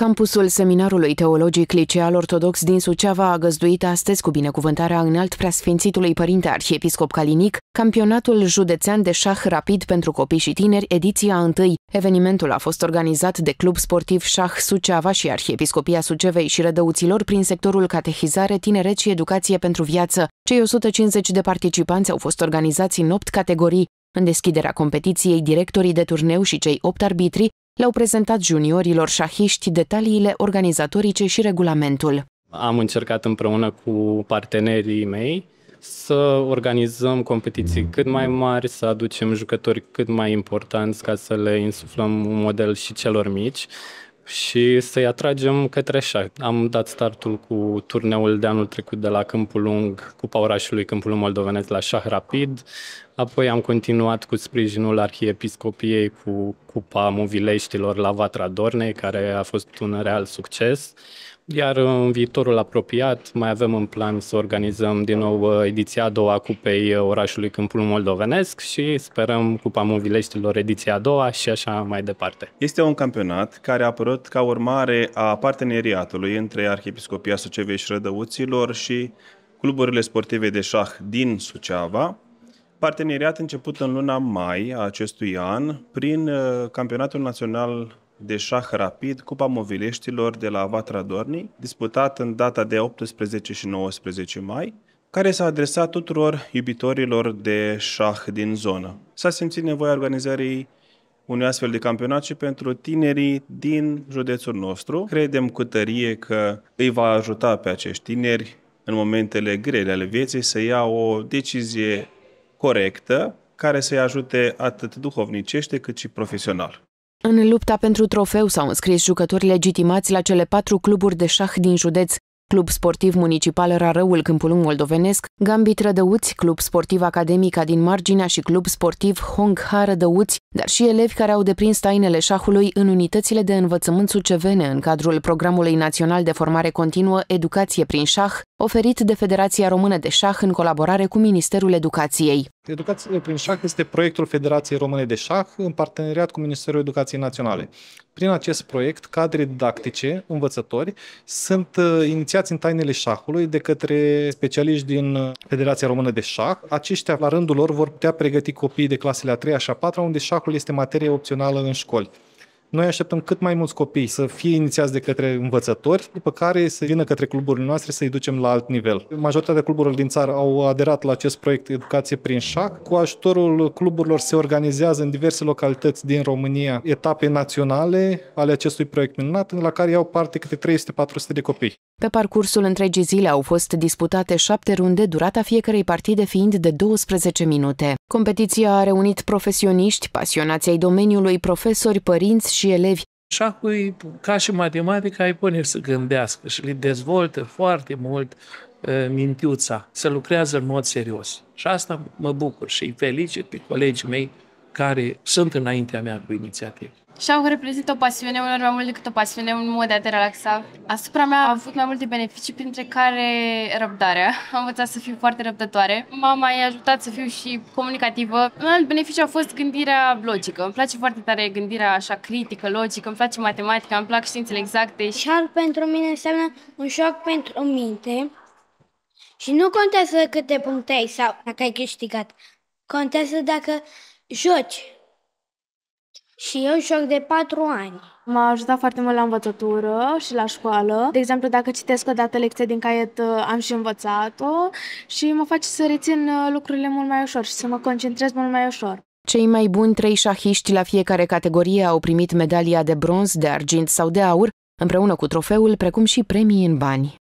Campusul Seminarului Teologic Liceal Ortodox din Suceava a găzduit astăzi cu binecuvântarea înalt preasfințitului părinte arhiepiscop Calinic campionatul județean de șah rapid pentru copii și tineri, ediția 1. Evenimentul a fost organizat de Club Sportiv Șah Suceava și Arhiepiscopia Sucevei și Rădăuților prin sectorul catehizare, tineret și educație pentru viață. Cei 150 de participanți au fost organizați în 8 categorii, în deschiderea competiției, directorii de turneu și cei opt arbitri le-au prezentat juniorilor șahiști detaliile organizatorice și regulamentul. Am încercat împreună cu partenerii mei să organizăm competiții cât mai mari, să aducem jucători cât mai importanți ca să le insuflăm un model și celor mici și să-i atragem către așa. Am dat startul cu turneul de anul trecut de la Câmpul Lung, Cupa orașului Câmpul Lung la Șah Rapid, apoi am continuat cu sprijinul Arhiepiscopiei cu Cupa Movileștilor la Vatra Dornei, care a fost un real succes. Iar în viitorul apropiat mai avem în plan să organizăm din nou uh, ediția a doua a Cupei uh, orașului Câmpul Moldovenesc și sperăm Cupa Movileștilor ediția a doua și așa mai departe. Este un campionat care a apărut ca urmare a parteneriatului între Arhiepiscopia Sucevei și Rădăuților și cluburile sportive de șah din Suceava, parteneriat început în luna mai a acestui an prin uh, Campionatul Național de șah rapid Cupa Movileștilor de la Vatra Dornii, disputat în data de 18 și 19 mai, care s-a adresat tuturor iubitorilor de șah din zonă. S-a simțit nevoia organizării unui astfel de campionat și pentru tinerii din județul nostru. Credem cu tărie că îi va ajuta pe acești tineri în momentele grele ale vieții să ia o decizie corectă care să-i ajute atât duhovnicește cât și profesional. În lupta pentru trofeu s-au înscris jucători legitimați la cele patru cluburi de șah din județ, Club Sportiv Municipal Rarăul Câmpulung Moldovenesc, Gambit Rădăuți, Club Sportiv Academica din Marginea și Club Sportiv Hong Ha Rădăuți, dar și elevi care au deprins tainele șahului în unitățile de învățământ sucevene în cadrul Programului Național de Formare Continuă Educație prin Șah, oferit de Federația Română de Șah în colaborare cu Ministerul Educației. Educație prin șah este proiectul Federației Române de Șah în parteneriat cu Ministerul Educației Naționale. Prin acest proiect, cadre didactice, învățători, sunt uh, inițiați în tainele șahului de către specialiști din uh, Federația Română de Șah. Aceștia, la rândul lor, vor putea pregăti copiii de clasele a 3-a și a 4 unde șahul este materie opțională în școli. Noi așteptăm cât mai mulți copii să fie inițiați de către învățători, după care să vină către cluburile noastre să-i ducem la alt nivel. Majoritatea cluburilor din țară au aderat la acest proiect Educație prin șac. Cu ajutorul cluburilor se organizează în diverse localități din România etape naționale ale acestui proiect minunat, la care iau parte câte 300-400 de copii. Pe parcursul întregii zile au fost disputate șapte runde, durata fiecarei partide fiind de 12 minute. Competiția a reunit profesioniști, pasionații ai domeniului, profesori, părinți și și elevi. Șahul, ca și matematica, îi pune să gândească și le dezvoltă foarte mult mintiuța, să lucrează în mod serios. Și asta mă bucur și îi felicit pe colegii mei care sunt înaintea mea cu inițiative. Și-au reprezintă o pasiune, unor mai mult decât o pasiune, un mod de a te relaxa. Asupra mea am avut mai multe beneficii, printre care răbdarea. Am învățat să fiu foarte răbdătoare. Mama i-a ajutat să fiu și comunicativă. Un alt beneficiu a fost gândirea logică. Îmi place foarte tare gândirea așa critică, logică, îmi place matematica, îmi plac științele exacte. Și Șal pentru mine înseamnă un șoc pentru minte. Și nu contează câte puncte ai sau dacă ai câștigat. Contează dacă joci. Și eu joc de patru ani. M-a ajutat foarte mult la învățătură și la școală. De exemplu, dacă citesc o dată lecție din caiet, uh, am și învățat-o și mă face să rețin uh, lucrurile mult mai ușor și să mă concentrez mult mai ușor. Cei mai buni trei șahiști la fiecare categorie au primit medalia de bronz, de argint sau de aur, împreună cu trofeul, precum și premii în bani.